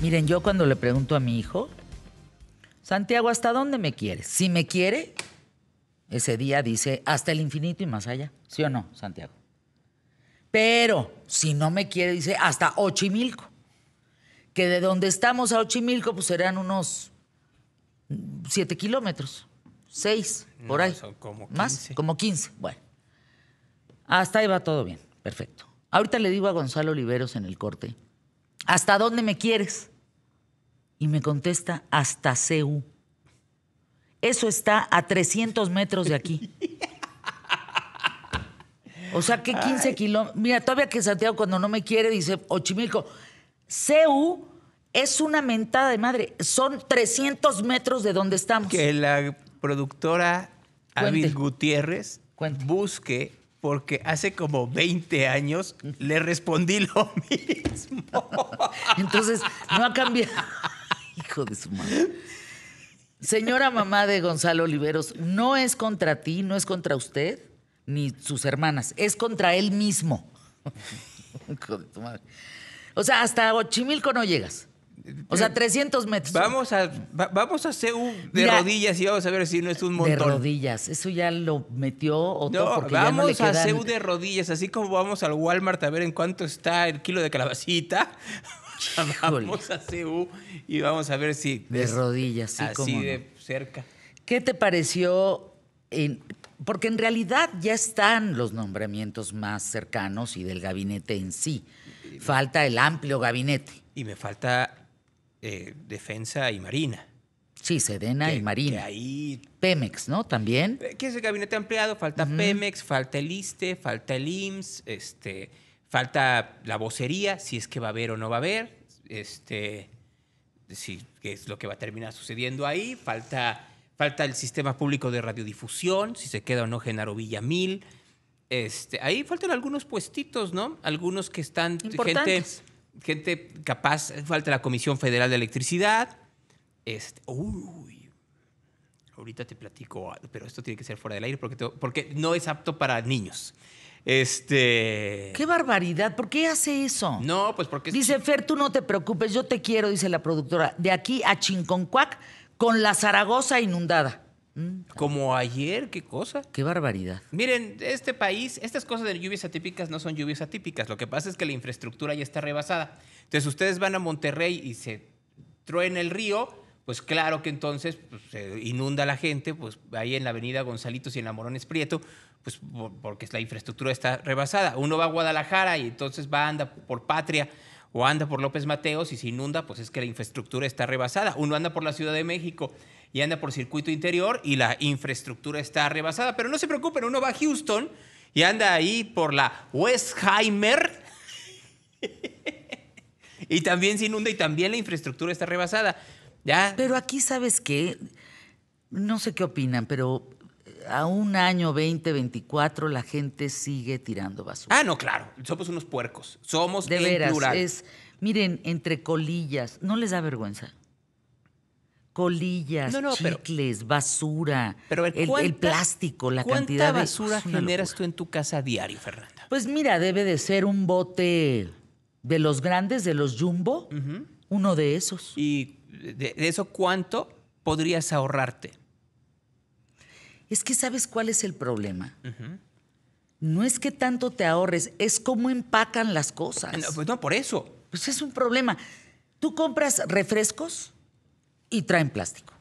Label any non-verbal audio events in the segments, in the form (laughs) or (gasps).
Miren, yo cuando le pregunto a mi hijo, Santiago, ¿hasta dónde me quiere? Si me quiere, ese día dice, hasta el infinito y más allá. ¿Sí o no, Santiago? Pero si no me quiere, dice, hasta Ochimilco. Que de donde estamos a Ochimilco, pues serán unos siete kilómetros, seis, por ahí. como Más, como 15. Bueno, hasta ahí va todo bien, perfecto. Ahorita le digo a Gonzalo Oliveros en el corte ¿hasta dónde me quieres? Y me contesta, hasta CEU. Eso está a 300 metros de aquí. O sea, que 15 kilómetros. Mira, todavía que Santiago cuando no me quiere dice Ochimilco. CEU es una mentada de madre. Son 300 metros de donde estamos. Que la productora Gutiérrez busque porque hace como 20 años le respondí lo mismo. Entonces, no ha cambiado. (laughs) Hijo de su madre. Señora mamá de Gonzalo Oliveros, no es contra ti, no es contra usted, ni sus hermanas, es contra él mismo. (laughs) Hijo de tu madre. O sea, hasta Ochimilco no llegas. O sea, 300 eh, metros. Vamos a, vamos a hacer de rodillas y vamos a ver si no es un montón. De rodillas. Eso ya lo metió no, porque vamos a hacer de rodillas. Así como vamos al Walmart a ver en cuánto está el kilo de calabacita. (laughs) (laughs) vamos a CU y vamos a ver si... De rodillas, Así de cerca. ¿Qué te pareció? porque en realidad ya están los nombramientos más cercanos y del gabinete en sí. Falta el amplio gabinete. Y me falta eh, Defensa y Marina. Sí, Sedena y Marina. ahí, Pemex, ¿no? También. Eh, ¿Qué es el gabinete ampliado, falta Pemex, falta el ISTE, falta el IMSS, este, falta la vocería, si es que va a haber o no va a haber, este, si, qué es lo que va a terminar sucediendo ahí, falta, falta el sistema público de radiodifusión, si se queda o no Genaro Villamil. Este, ahí faltan algunos puestitos, ¿no? Algunos que están gente gente capaz, falta la Comisión Federal de Electricidad. Este, ahorita te platico, ah, pero esto tiene que ser fuera del aire porque, porque no es apto para niños. Este. ¡Qué barbaridad! ¿Por qué hace eso? No, pues porque. Dice Fer, tú no te preocupes, yo te quiero, dice la productora. De aquí a Chinconcuac, con la Zaragoza inundada. Mm. Como ayer, qué cosa. Qué barbaridad. Miren, este país, estas cosas de lluvias atípicas no son lluvias atípicas. Lo que pasa es que la infraestructura ya está rebasada. Entonces, ustedes van a Monterrey y se truena el río, pues claro que entonces pues, se inunda la gente, pues ahí en la avenida Gonzalitos y en la Morón Prieto, pues porque la infraestructura está rebasada. Uno va a Guadalajara y entonces va, anda por Patria o anda por López Mateos y se inunda, pues es que la infraestructura está rebasada. Uno anda por la Ciudad de México y anda por circuito interior y la infraestructura está rebasada. Pero no se preocupen, uno va a Houston y anda ahí por la Westheimer (laughs) y también se inunda y también la infraestructura está rebasada. ¿Ya? Pero aquí sabes qué, no sé qué opinan, pero eh, a un año 2024 la gente sigue tirando basura. Ah, no, claro, somos unos puercos, somos de veras, Es, miren, entre colillas, ¿no les da vergüenza? colillas, chicles, basura, pero el, plástico, la cantidad de basura generas tú en tu casa diario, Fernanda? Pues mira, debe de ser un bote de los grandes, de los jumbo, uno de esos. ¿Y de, eso cuánto podrías ahorrarte? Es que sabes cuál es el problema. No es que tanto te ahorres, es cómo empacan las cosas. No, pues no, por eso. Pues es un problema. Tú compras refrescos y traen plástico.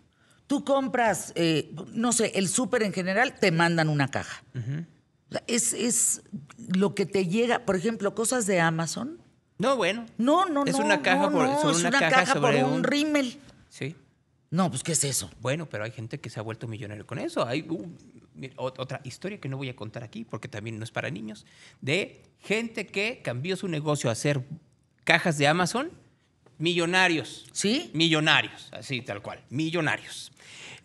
Tú compras, eh, no sé, el súper en general, te mandan una caja. es, es, lo que te llega, por ejemplo, cosas de Amazon. No, bueno. No, no, es no. Una caja por, es una, caja, por un, rímel. Sí. No, pues ¿qué es eso? Bueno, pero hay gente que se ha vuelto millonario con eso. Hay otra historia que no voy a contar aquí porque también no es para niños, de gente que cambió su negocio a hacer cajas de Amazon Millonarios. ¿Sí? Millonarios, así tal cual, millonarios.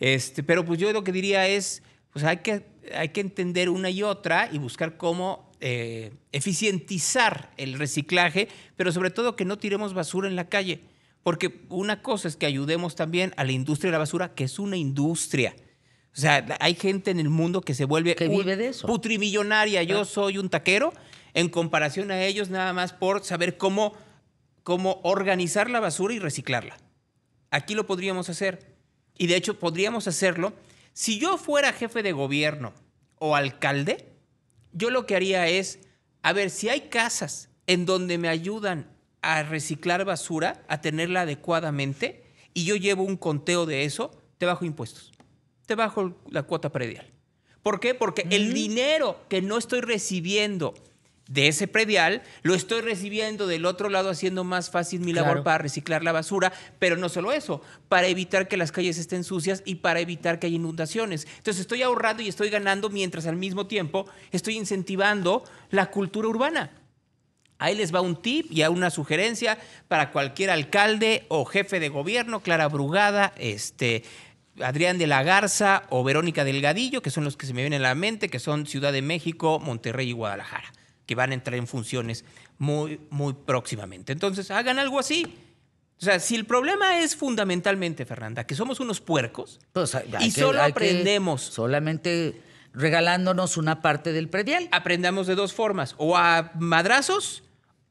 Este, pero pues yo lo que diría es, pues hay que, hay que entender una y otra y buscar cómo eh, eficientizar el reciclaje, pero sobre todo que no tiremos basura en la calle, porque una cosa es que ayudemos también a la industria de la basura, que es una industria. O sea, hay gente en el mundo que se vuelve que vive putrimillonaria. Yo soy un taquero en comparación a ellos nada más por saber cómo como organizar la basura y reciclarla. Aquí lo podríamos hacer. Y de hecho podríamos hacerlo. Si yo fuera jefe de gobierno o alcalde, yo lo que haría es, a ver, si hay casas en donde me ayudan a reciclar basura, a tenerla adecuadamente, y yo llevo un conteo de eso, te bajo impuestos, te bajo la cuota predial. ¿Por qué? Porque el dinero que no estoy recibiendo de ese predial, lo estoy recibiendo del otro lado haciendo más fácil mi labor para reciclar la basura, pero no solo eso, para evitar que las calles estén sucias y para evitar que haya inundaciones. Entonces estoy ahorrando y estoy ganando mientras al mismo tiempo estoy incentivando la cultura urbana. Ahí les va un tip y una sugerencia para cualquier alcalde o jefe de gobierno, Clara Brugada, este Adrián de la Garza o Verónica Delgadillo, que son los que se me vienen a la mente, que son Ciudad de México, Monterrey y Guadalajara que van a entrar en funciones muy, muy próximamente. Entonces, hagan algo así. O sea, si el problema es fundamentalmente, Fernanda, que somos unos puercos pues, y solo aprendemos. Solamente regalándonos una parte del predial. Aprendamos de dos formas, o a madrazos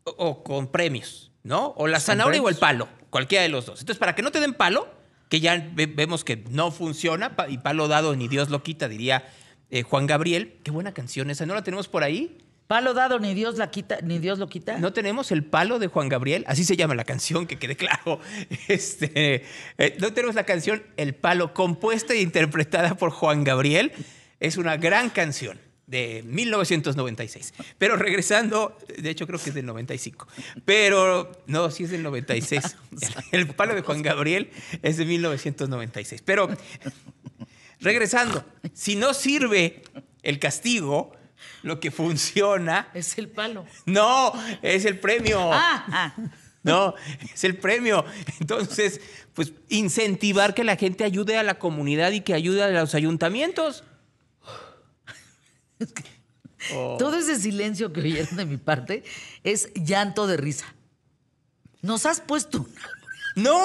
o, con premios, ¿no? O la zanahoria o el palo, cualquiera de los dos. Entonces, para que no te den palo, que ya vemos que no funciona, y palo dado ni Dios lo quita, diría eh, Juan Gabriel. Qué buena canción esa, ¿no la tenemos por ahí? Palo dado, ni Dios la quita, ni Dios lo quita. No tenemos el palo de Juan Gabriel, así se llama la canción, que quede claro. (laughs) Este, eh, no tenemos la canción El Palo, compuesta e interpretada por Juan Gabriel. Es una gran canción de 1996. Pero regresando, de hecho creo que es del 95. Pero no, sí es del 96. (laughs) el palo de Juan Gabriel es de 1996. Pero regresando, si no sirve el castigo, lo que funciona. Es el palo. No, es el premio. Ah, ah. No, es el premio. Entonces, pues incentivar que la gente ayude a la comunidad y que ayude a los ayuntamientos. Todo ese silencio que oyeron de mi parte es llanto de risa. Nos has puesto una no,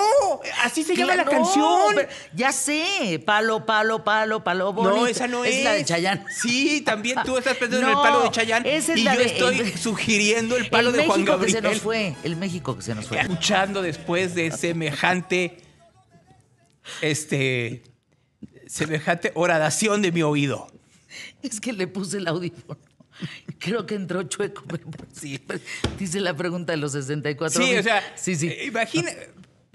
así se llama la canción. ya sé, palo, palo, palo, palo bonito. No, esa no es. Es la de Chayanne. Sí, también tú estás pensando en el (laughs) palo de Chayanne es y yo estoy sugiriendo el palo de Juan Gabriel. Que se nos fue, el México que se nos fue. Escuchando después de semejante este semejante oradación de mi oído. Es que le puse el audífono. (laughs) Creo que entró chueco. (laughs) Sí. Dice la pregunta de los 64. Sí, o sea, sí, sí. Eh, imagina,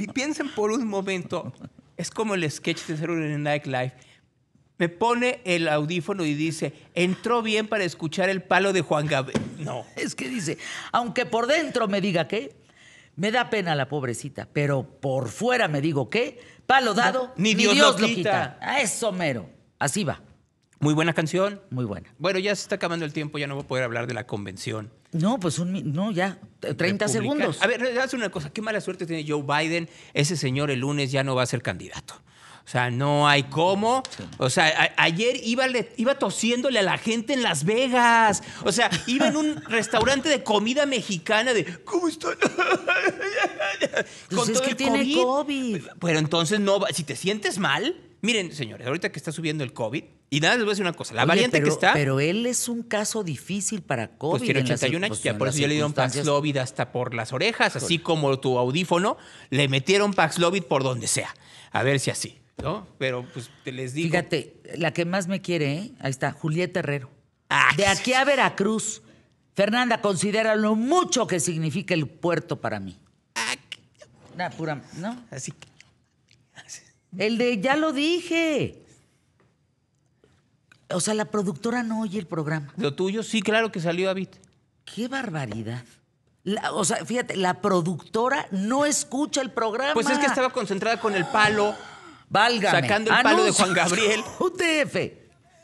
y piensen por un momento, es como el sketch de en Night Live. Me pone el audífono y dice, entró bien para escuchar el palo de Juan Gabriel. No. Es que dice, aunque por dentro me diga que, me da pena la pobrecita, pero por fuera me digo que, palo dado, ni, Dios, lo, quita. lo quita. A eso mero. Así va. Muy buena canción. Muy buena. Bueno, ya se está acabando el tiempo, ya no voy a poder hablar de la convención. No, pues un no, ya, 30 segundos. A ver, haz una cosa, qué mala suerte tiene Joe Biden, ese señor el lunes ya no va a ser candidato. O sea, no hay cómo. O sea, ayer iba, iba tosiéndole a la gente en Las Vegas. O sea, iba en un (laughs) restaurante de comida mexicana de, ¿cómo estoy? (laughs) Pues Con COVID. COVID. Pero entonces no, si te sientes mal, miren, señores, ahorita que está subiendo el COVID, y nada, les voy a decir una cosa. La valiente variante que está. Pero él es un caso difícil para COVID. Pues tiene 81 años, por eso le dieron Paxlovid hasta por las orejas, así como tu audífono, le metieron Paxlovid por donde sea. A ver si así, ¿no? Pero pues te les digo. Fíjate, la que más me quiere, ¿eh? ahí está, Julieta Herrero. De aquí a Veracruz. Fernanda, considera lo mucho que significa el puerto para mí. Nada, pura, ¿no? Así que. El de ya lo dije. O sea, la productora no oye el programa. Lo tuyo, sí, claro que salió David. Qué barbaridad. o sea, fíjate, la productora no escucha el programa. Pues es que estaba concentrada con el palo. (gasps) Válgame. Sacando el palo de Juan Gabriel. UTF. (laughs)